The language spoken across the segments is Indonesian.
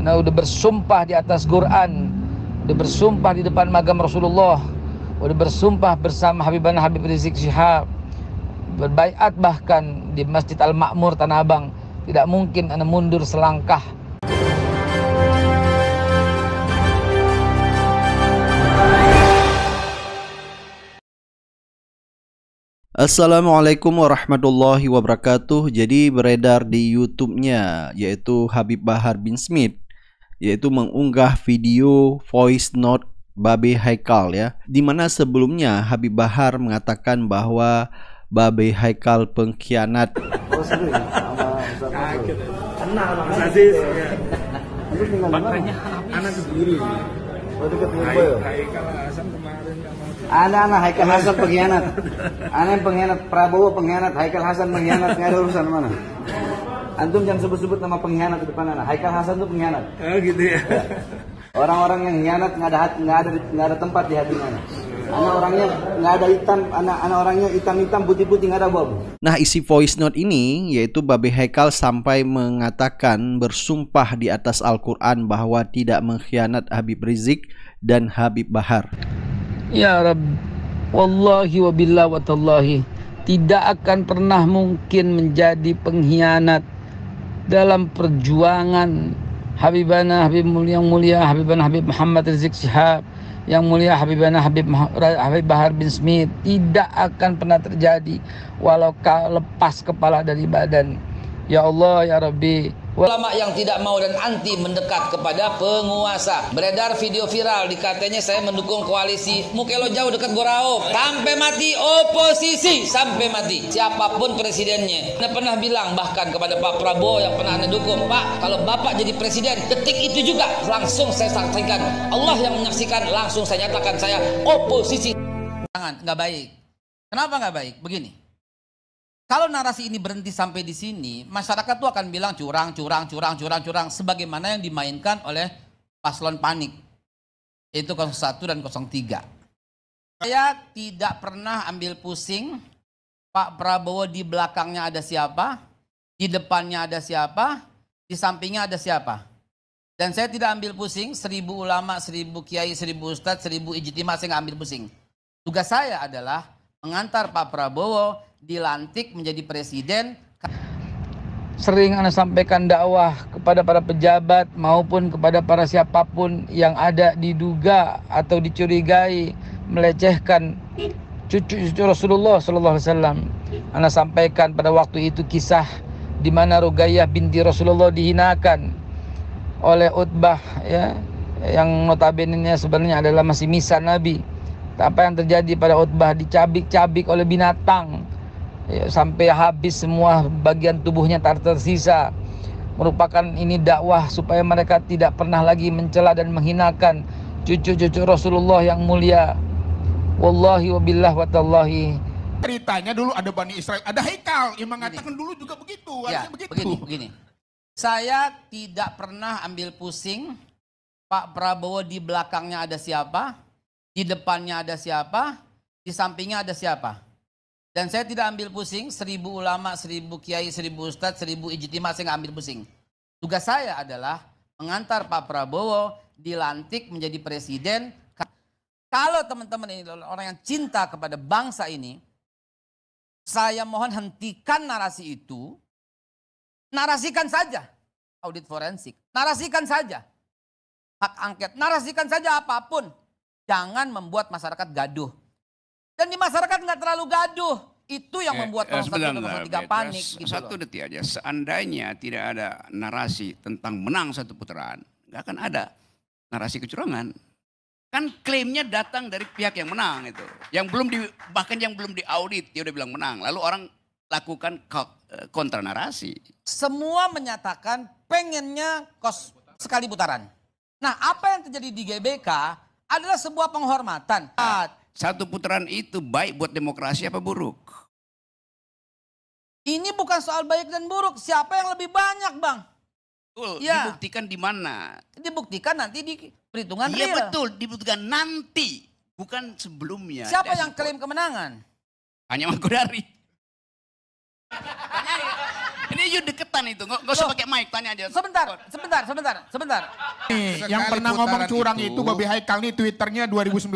Karena udah bersumpah di atas Quran, udah bersumpah di depan magam Rasulullah, udah bersumpah bersama Habibana Habib Rizik Syihab, berbaiat bahkan di Masjid Al Makmur Tanah Abang. Tidak mungkin Anda mundur selangkah. Assalamualaikum warahmatullahi wabarakatuh Jadi beredar di Youtubenya Yaitu Habib Bahar bin Smith yaitu mengunggah video voice note Babe Haikal ya. Dimana sebelumnya Habib Bahar mengatakan bahwa Babe Haikal pengkhianat. Oh, ya. anak oh, Haikal Hasan anak Haikal Hasan pengkhianat. Anak pengkhianat Prabowo pengkhianat, Haikal Hasan pengkhianat, nggak ada urusan mana. Antum jangan sebut-sebut nama pengkhianat di depan anak. Haikal Hasan itu pengkhianat. Oh gitu ya. ya. Orang-orang yang khianat nggak ada hati, nggak ada nggak ada tempat di hatinya. Anak, anak orangnya nggak ada hitam, anak anak orangnya hitam-hitam putih-putih nggak ada bom. Nah isi voice note ini yaitu Babe Haikal sampai mengatakan bersumpah di atas Al-Quran bahwa tidak mengkhianat Habib Rizik dan Habib Bahar. Ya Rabb, wallahi wa billah wa tallahi tidak akan pernah mungkin menjadi pengkhianat dalam perjuangan Habibana Habib mulia yang mulia Habibana Habib Muhammad Rizik Syihab yang mulia Habibana Habib Habib Bahar bin Smith tidak akan pernah terjadi walau lepas kepala dari badan Ya Allah, Ya Rabbi. Ulama yang tidak mau dan anti mendekat kepada penguasa. Beredar video viral dikatanya saya mendukung koalisi. Mukelo jauh dekat Gorao. Sampai mati oposisi. Sampai mati. Siapapun presidennya. Anda pernah bilang bahkan kepada Pak Prabowo yang pernah Anda dukung. Pak, kalau Bapak jadi presiden, detik itu juga langsung saya saksikan. Allah yang menyaksikan langsung saya nyatakan saya oposisi. Jangan, nggak baik. Kenapa nggak baik? Begini. Kalau narasi ini berhenti sampai di sini, masyarakat tuh akan bilang curang, curang, curang, curang, curang, sebagaimana yang dimainkan oleh paslon panik. Itu 01 dan 03. Saya tidak pernah ambil pusing Pak Prabowo di belakangnya ada siapa, di depannya ada siapa, di sampingnya ada siapa. Dan saya tidak ambil pusing, seribu ulama, seribu kiai, seribu ustadz, seribu ijtima, saya nggak ambil pusing. Tugas saya adalah mengantar Pak Prabowo dilantik menjadi presiden. Sering Anda sampaikan dakwah kepada para pejabat maupun kepada para siapapun yang ada diduga atau dicurigai melecehkan cucu-cucu Rasulullah Sallallahu Alaihi Wasallam. Anda sampaikan pada waktu itu kisah di mana Rugayah binti Rasulullah dihinakan oleh Utbah ya yang notabene sebenarnya adalah masih misa Nabi. Apa yang terjadi pada Utbah dicabik-cabik oleh binatang Ya, sampai habis semua bagian tubuhnya tak tersisa merupakan ini dakwah supaya mereka tidak pernah lagi mencela dan menghinakan cucu-cucu Rasulullah yang mulia wallahi wabillah wa ceritanya dulu ada Bani Israel ada Haikal yang mengatakan gini. dulu juga begitu ya, begitu begini, begini saya tidak pernah ambil pusing Pak Prabowo di belakangnya ada siapa di depannya ada siapa di sampingnya ada siapa dan saya tidak ambil pusing, seribu ulama, seribu kiai, seribu ustadz, seribu ijtima, saya nggak ambil pusing. Tugas saya adalah mengantar Pak Prabowo dilantik menjadi presiden. Kalau teman-teman ini orang yang cinta kepada bangsa ini, saya mohon hentikan narasi itu. Narasikan saja audit forensik. Narasikan saja hak angket. Narasikan saja apapun. Jangan membuat masyarakat gaduh. Dan di masyarakat nggak terlalu gaduh. Itu yang eh, membuat eh, nomor tiga panik. Gitu satu detik aja, seandainya tidak ada narasi tentang menang satu putaran, nggak akan ada narasi kecurangan. Kan klaimnya datang dari pihak yang menang itu. Yang belum di, bahkan yang belum diaudit, dia udah bilang menang. Lalu orang lakukan eh, kontra narasi. Semua menyatakan pengennya kos sekali putaran. Nah, apa yang terjadi di GBK adalah sebuah penghormatan. Satu putaran itu baik buat demokrasi apa buruk? Ini bukan soal baik dan buruk. Siapa yang lebih banyak, Bang? Betul. Ya. Dibuktikan di mana? Dibuktikan nanti di perhitungan Iya betul, dibuktikan nanti, bukan sebelumnya. Siapa yang klaim kemenangan? Hanya Mangkodari. Ini you deketan itu, nggak usah pakai mic, tanya aja. Sebentar, sebentar, sebentar, sebentar. Nih, yang pernah ngomong curang itu, itu Bobby Haikal nih twitternya 2019,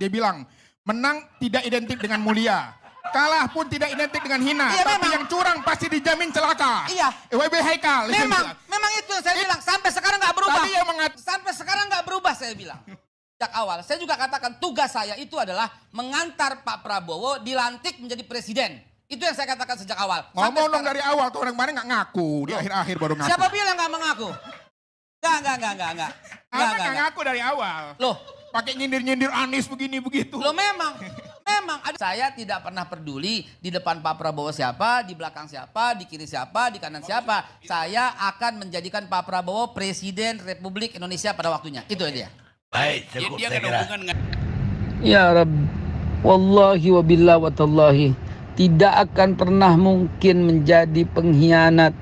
dia bilang, Menang tidak identik dengan mulia. Kalah pun tidak identik dengan hina. Iya, Tapi memang. yang curang pasti dijamin celaka. Iya. WB Haikal. Memang, memang itu yang saya It, bilang. Sampai sekarang gak berubah. Tapi yang Sampai sekarang gak berubah saya bilang. Sejak awal, saya juga katakan tugas saya itu adalah mengantar Pak Prabowo dilantik menjadi presiden. Itu yang saya katakan sejak awal. Ngomong dong dari awal, tuh orang kemarin gak ngaku. Di akhir-akhir baru ngaku. Siapa bilang gak mengaku? Enggak, enggak, enggak, enggak, enggak. gak, enggak, enggak ngaku dari awal? Loh, pakai nyindir-nyindir Anies begini begitu. Lo memang, memang ada. Saya tidak pernah peduli di depan Pak Prabowo siapa, di belakang siapa, di kiri siapa, di kanan siapa. Saya akan menjadikan Pak Prabowo presiden Republik Indonesia pada waktunya. Itu dia. Baik, cukup dia, dia saya kira. Dengan... Ya Rabb, wallahi wabillah billah tidak akan pernah mungkin menjadi pengkhianat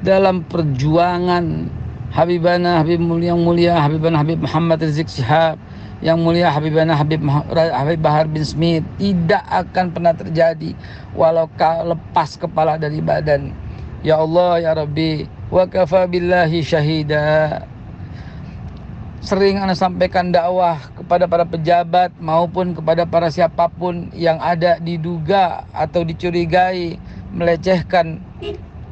dalam perjuangan Habibana Habib mulia yang mulia Habibana Habib Muhammad Rizik Syihab yang mulia Habibana Habib Habib Bahar bin Smith tidak akan pernah terjadi walau kau lepas kepala dari badan ya Allah ya Rabbi wa kafa billahi syahida sering Anda sampaikan dakwah kepada para pejabat maupun kepada para siapapun yang ada diduga atau dicurigai melecehkan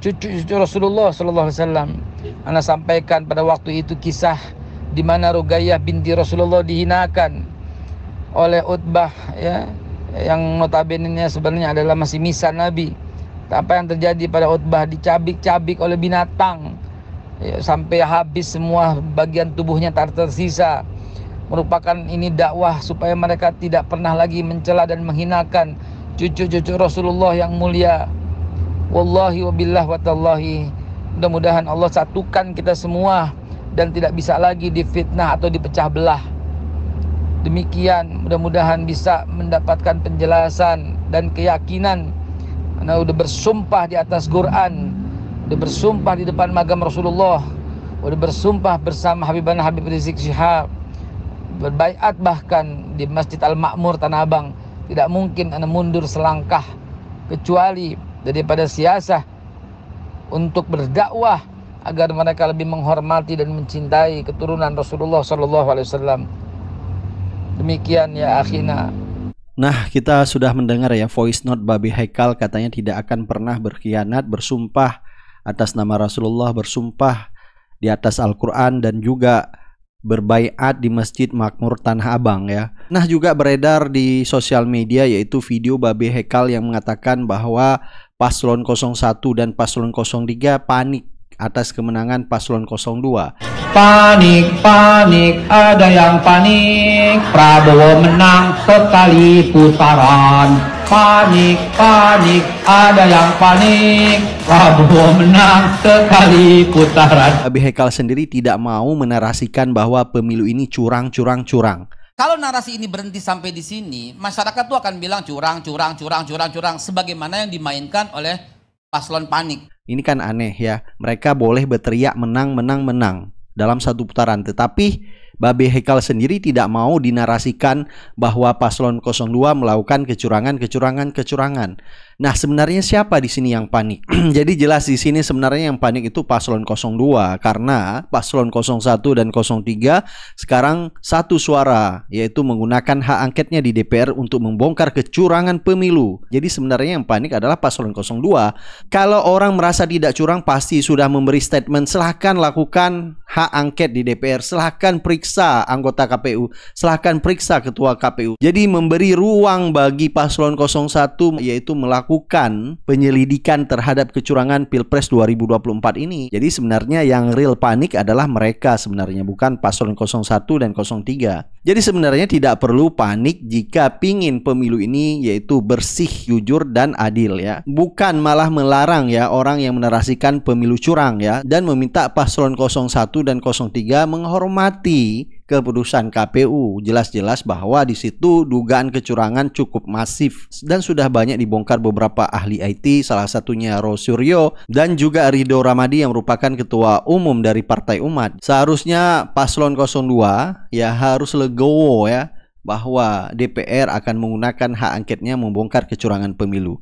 cucu-cucu Rasulullah sallallahu alaihi wasallam anda sampaikan pada waktu itu kisah di mana Rugayah binti Rasulullah dihinakan oleh Utbah ya yang notabene sebenarnya adalah masih misa Nabi. Apa yang terjadi pada Utbah dicabik-cabik oleh binatang ya, sampai habis semua bagian tubuhnya tak tersisa. Merupakan ini dakwah supaya mereka tidak pernah lagi mencela dan menghinakan cucu-cucu Rasulullah yang mulia. Wallahi wabillah wa tallahi Mudah-mudahan Allah satukan kita semua dan tidak bisa lagi difitnah atau dipecah belah. Demikian mudah-mudahan bisa mendapatkan penjelasan dan keyakinan. Karena udah bersumpah di atas Quran, udah bersumpah di depan magam Rasulullah, udah bersumpah bersama Habibana Habib Rizik Syihab, berbaiat bahkan di Masjid Al-Makmur Tanah Abang. Tidak mungkin anda mundur selangkah kecuali daripada siasah untuk berdakwah agar mereka lebih menghormati dan mencintai keturunan Rasulullah Shallallahu Alaihi Wasallam. Demikian ya akhina. Nah, kita sudah mendengar ya voice note Babi Haikal katanya tidak akan pernah berkhianat, bersumpah atas nama Rasulullah, bersumpah di atas Al-Qur'an dan juga berbaiat di Masjid Makmur Tanah Abang ya. Nah, juga beredar di sosial media yaitu video Babi Hekal yang mengatakan bahwa paslon 01 dan paslon 03 panik atas kemenangan paslon 02. Panik, panik, ada yang panik. Prabowo menang sekali putaran. Panik, panik, ada yang panik. Prabowo menang sekali putaran. Abi Hekal sendiri tidak mau menarasikan bahwa pemilu ini curang, curang, curang kalau narasi ini berhenti sampai di sini, masyarakat tuh akan bilang curang, curang, curang, curang, curang, sebagaimana yang dimainkan oleh paslon panik. Ini kan aneh ya, mereka boleh berteriak menang, menang, menang dalam satu putaran, tetapi Babe Hekal sendiri tidak mau dinarasikan bahwa paslon 02 melakukan kecurangan-kecurangan-kecurangan. Nah, sebenarnya siapa di sini yang panik? Jadi jelas di sini sebenarnya yang panik itu paslon 02 karena paslon 01 dan 03 sekarang satu suara yaitu menggunakan hak angketnya di DPR untuk membongkar kecurangan pemilu. Jadi sebenarnya yang panik adalah paslon 02. Kalau orang merasa tidak curang pasti sudah memberi statement silahkan lakukan hak angket di DPR, silahkan periksa anggota KPU, silahkan periksa ketua KPU. Jadi memberi ruang bagi paslon 01 yaitu melakukan melakukan penyelidikan terhadap kecurangan Pilpres 2024 ini. Jadi sebenarnya yang real panik adalah mereka sebenarnya bukan paslon 01 dan 03. Jadi sebenarnya tidak perlu panik jika pingin pemilu ini yaitu bersih, jujur, dan adil ya. Bukan malah melarang ya orang yang menarasikan pemilu curang ya dan meminta paslon 01 dan 03 menghormati keputusan KPU. Jelas-jelas bahwa di situ dugaan kecurangan cukup masif dan sudah banyak dibongkar beberapa ahli IT salah satunya Rosuryo dan juga Ridho Ramadi yang merupakan ketua umum dari Partai Umat. Seharusnya paslon 02 ya harus lebih Legowo ya bahwa DPR akan menggunakan hak angketnya membongkar kecurangan pemilu.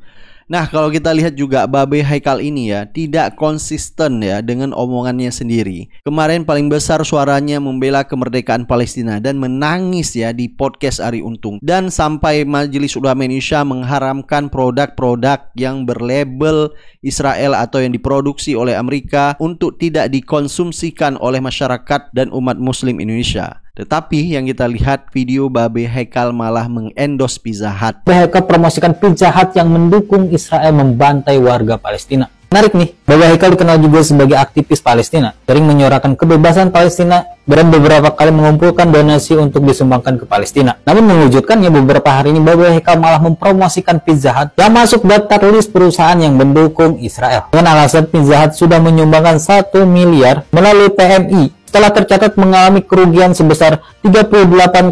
Nah, kalau kita lihat juga Babe Haikal ini ya, tidak konsisten ya dengan omongannya sendiri. Kemarin paling besar suaranya membela kemerdekaan Palestina dan menangis ya di podcast Ari Untung. Dan sampai Majelis Ulama Indonesia mengharamkan produk-produk yang berlabel Israel atau yang diproduksi oleh Amerika untuk tidak dikonsumsikan oleh masyarakat dan umat muslim Indonesia. Tetapi yang kita lihat video Babe Haikal malah mengendos Pizza Hut. Babe Haikal promosikan Pizza Hut yang mendukung Israel membantai warga Palestina. Menarik nih, Babe Haikal dikenal juga sebagai aktivis Palestina, sering menyuarakan kebebasan Palestina dan beberapa kali mengumpulkan donasi untuk disumbangkan ke Palestina. Namun mewujudkannya beberapa hari ini Babe Haikal malah mempromosikan Pizza Hut yang masuk daftar list perusahaan yang mendukung Israel. Dengan alasan Pizza Hut sudah menyumbangkan 1 miliar melalui PMI setelah tercatat mengalami kerugian sebesar 38,95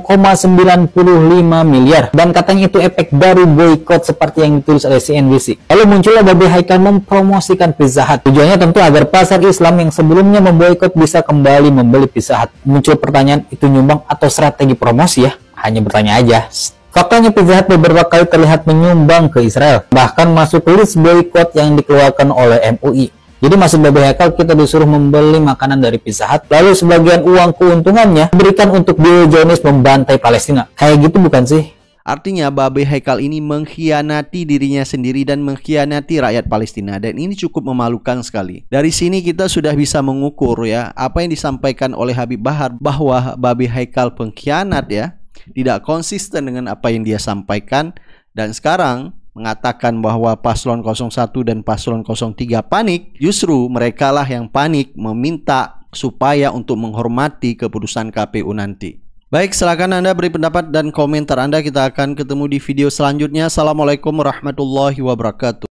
miliar dan katanya itu efek baru boykot seperti yang ditulis oleh CNBC. Lalu muncullah Babi Haikal mempromosikan Pizza Hut. Tujuannya tentu agar pasar Islam yang sebelumnya memboikot bisa kembali membeli Pizza Hut. Muncul pertanyaan itu nyumbang atau strategi promosi ya? Hanya bertanya aja. Faktanya Pizza Hut beberapa kali terlihat menyumbang ke Israel, bahkan masuk list boykot yang dikeluarkan oleh MUI. Jadi masih babi hekel kita disuruh membeli makanan dari Pizza Hut, lalu sebagian uang keuntungannya berikan untuk Jones membantai Palestina. Kayak gitu bukan sih? Artinya Babe Haikal ini mengkhianati dirinya sendiri dan mengkhianati rakyat Palestina dan ini cukup memalukan sekali. Dari sini kita sudah bisa mengukur ya apa yang disampaikan oleh Habib Bahar bahwa Babe Haikal pengkhianat ya, tidak konsisten dengan apa yang dia sampaikan dan sekarang mengatakan bahwa paslon 01 dan paslon 03 panik, justru merekalah yang panik meminta supaya untuk menghormati keputusan KPU nanti. Baik, silakan Anda beri pendapat dan komentar Anda. Kita akan ketemu di video selanjutnya. Assalamualaikum warahmatullahi wabarakatuh.